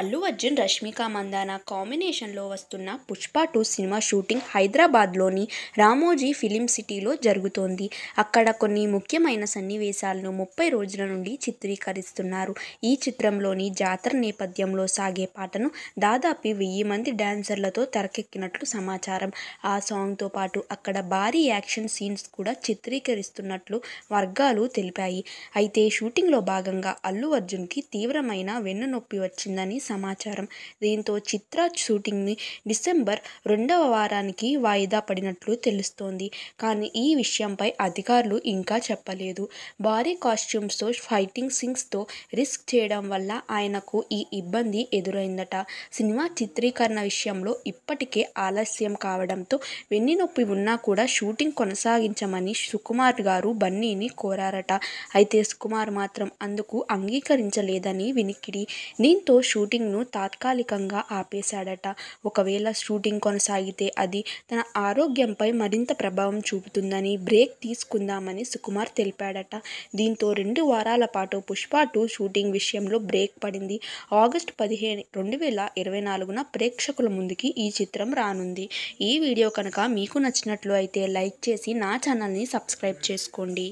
అల్లు అర్జున్ రష్మిక మందాన కాంబినేషన్లో వస్తున్న Pushpa two cinema shooting హైదరాబాద్లోని రామోజీ ఫిలిం సిటీలో జరుగుతోంది అక్కడ కొన్ని ముఖ్యమైన సన్నివేశాలను ముప్పై రోజుల నుండి చిత్రీకరిస్తున్నారు ఈ చిత్రంలోని జాతర నేపథ్యంలో సాగే పాటను దాదాపు వెయ్యి మంది డాన్సర్లతో తెరకెక్కినట్లు సమాచారం ఆ సాంగ్తో పాటు అక్కడ భారీ యాక్షన్ సీన్స్ కూడా చిత్రీకరిస్తున్నట్లు వర్గాలు తెలిపాయి అయితే షూటింగ్లో భాగంగా అల్లు అర్జున్కి తీవ్రమైన వెన్నునొప్పి వచ్చిందని సమాచారం దీంతో చిత్ర షూటింగ్ని డిసెంబర్ రెండవ వారానికి వాయిదా పడినట్లు తెలుస్తోంది కానీ ఈ విషయంపై అధికారులు ఇంకా చెప్పలేదు భారీ కాస్ట్యూమ్స్తో ఫైటింగ్ సింగ్స్తో రిస్క్ చేయడం వల్ల ఆయనకు ఈ ఇబ్బంది ఎదురైందట సినిమా చిత్రీకరణ విషయంలో ఇప్పటికే ఆలస్యం కావడంతో వెన్నునొప్పి ఉన్నా కూడా షూటింగ్ కొనసాగించమని సుకుమార్ గారు బన్నీని కోరారట అయితే సుకుమార్ మాత్రం అందుకు అంగీకరించలేదని వినికిడి దీంతో షూటింగ్ షూటింగ్ను తాత్కాలికంగా ఆపేశాడట. ఒకవేళ షూటింగ్ కొనసాగితే అది తన ఆరోగ్యంపై మరింత ప్రభావం చూపుతుందని బ్రేక్ తీసుకుందామని సుకుమార్ తెలిపాడట. దీంతో రెండు వారాల పాటు 'పుష్ప టూ' షూటింగ్ విషయంలో బ్రేక్ పడింది. ఆగస్టు పదిహేను, రెండు వేల ఇరవై నాలుగున ప్రేక్షకుల ముందుకి ఈ చిత్రం రానుంది. ఈ వీడియో కనుక మీకు నచ్చినట్లు అయితే లైక్ చేసి నా ఛానల్ని సబ్స్క్రైబ్ చేసుకోండి.